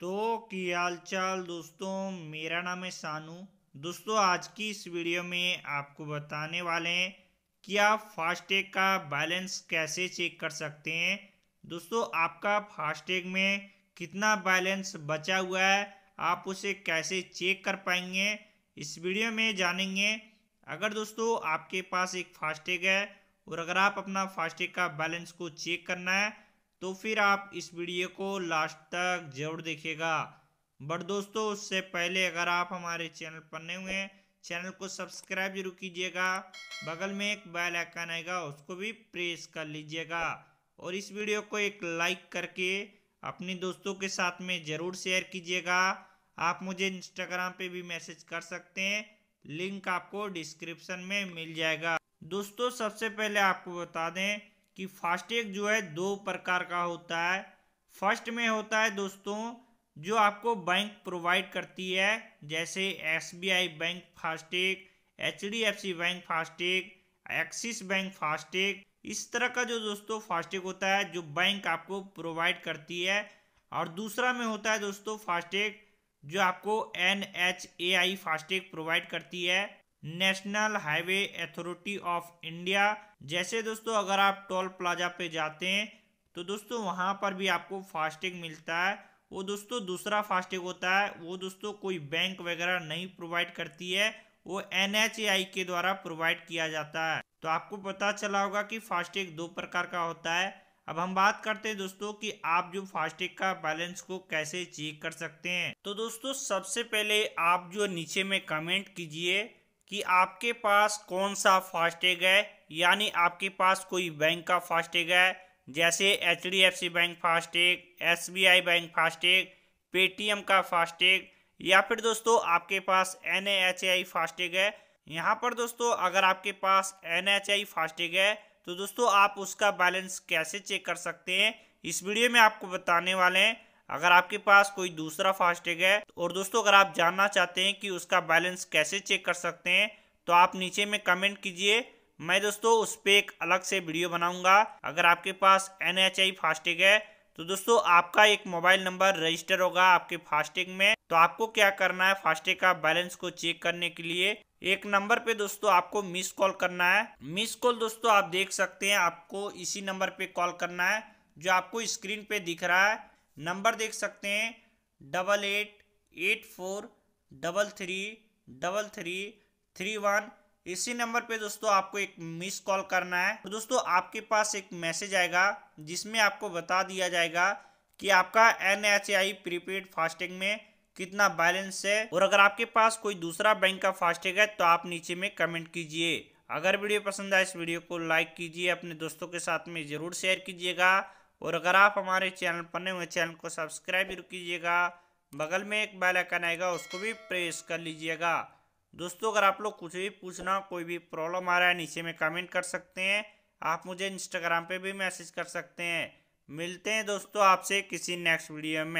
तो चाल दोस्तों मेरा नाम है सानू दोस्तों आज की इस वीडियो में आपको बताने वाले हैं कि आप फास्टैग का बैलेंस कैसे चेक कर सकते हैं दोस्तों आपका फास्टैग में कितना बैलेंस बचा हुआ है आप उसे कैसे चेक कर पाएंगे इस वीडियो में जानेंगे अगर दोस्तों आपके पास एक फास्टैग है और अगर आप अपना फास्टैग का बैलेंस को चेक करना है तो फिर आप इस वीडियो को लास्ट तक जरूर देखिएगा बट दोस्तों उससे पहले अगर आप हमारे चैनल पर नए हुए हैं चैनल को सब्सक्राइब जरूर कीजिएगा बगल में एक बेल आइकन आएगा उसको भी प्रेस कर लीजिएगा और इस वीडियो को एक लाइक करके अपने दोस्तों के साथ में ज़रूर शेयर कीजिएगा आप मुझे इंस्टाग्राम पे भी मैसेज कर सकते हैं लिंक आपको डिस्क्रिप्शन में मिल जाएगा दोस्तों सबसे पहले आपको बता दें कि फास्टैग जो है दो प्रकार का होता है फर्स्ट में होता है दोस्तों जो आपको बैंक प्रोवाइड करती है जैसे SBI bank FASTag HDFC bank FASTag Axis bank FASTag इस तरह का जो दोस्तों फास्टैग होता है जो बैंक आपको प्रोवाइड करती है और दूसरा में होता है दोस्तों फास्टैग जो आपको N H A I FASTag provide करती है National Highway Authority of India जैसे दोस्तों अगर आप टोल प्लाजा पे जाते हैं तो दोस्तों वहाँ पर भी आपको फास्टैग मिलता है वो दोस्तों दूसरा फास्टैग होता है वो दोस्तों कोई बैंक वगैरह नहीं प्रोवाइड करती है वो एन के द्वारा प्रोवाइड किया जाता है तो आपको पता चला होगा कि फास्टैग दो प्रकार का होता है अब हम बात करते हैं दोस्तों कि आप जो फास्टैग का बैलेंस को कैसे चेक कर सकते हैं तो दोस्तों सबसे पहले आप जो नीचे में कमेंट कीजिए कि आपके पास कौन सा फास्टैग है यानी आपके पास कोई बैंक का फास्टैग है जैसे H D F C bank FASTag S B I bank FASTag Paytm का फास्टैग या फिर दोस्तों आपके पास एन एच आई फास्टैग है यहाँ पर दोस्तों अगर आपके पास एन एच आई फास्टैग है तो दोस्तों आप उसका बैलेंस कैसे चेक कर सकते हैं इस वीडियो में आपको बताने वाले हैं अगर आपके पास कोई दूसरा फास्टैग है और दोस्तों अगर आप जानना चाहते हैं कि उसका बैलेंस कैसे चेक कर सकते हैं तो आप नीचे में कमेंट कीजिए मैं दोस्तों उस पर एक अलग से वीडियो बनाऊंगा अगर आपके पास एन एच आई फास्टैग है तो दोस्तों आपका एक मोबाइल नंबर रजिस्टर होगा आपके फास्टैग में तो आपको क्या करना है फास्टैग का बैलेंस को चेक करने के लिए एक नंबर पे दोस्तों आपको मिस कॉल करना है मिस कॉल दोस्तों आप देख सकते हैं आपको इसी नंबर पे कॉल करना है जो आपको स्क्रीन पे दिख रहा है नंबर देख सकते हैं double eight eight four double three double three three one इसी नंबर पे दोस्तों आपको एक मिस कॉल करना है तो दोस्तों आपके पास एक मैसेज आएगा जिसमें आपको बता दिया जाएगा कि आपका N H I prepaid FASTag में कितना बैलेंस है और अगर आपके पास कोई दूसरा बैंक का फास्टैग है तो आप नीचे में कमेंट कीजिए अगर वीडियो पसंद आए इस वीडियो को लाइक कीजिए अपने दोस्तों के साथ में ज़रूर शेयर कीजिएगा और अगर आप हमारे चैनल पर नए हुए चैनल को सब्सक्राइब भी कीजिएगा बगल में एक बेल आइकन आएगा उसको भी प्रेस कर लीजिएगा दोस्तों अगर आप लोग कुछ भी पूछना कोई भी प्रॉब्लम आ रहा है नीचे में कमेंट कर सकते हैं आप मुझे इंस्टाग्राम पे भी मैसेज कर सकते हैं मिलते हैं दोस्तों आपसे किसी नेक्स्ट वीडियो में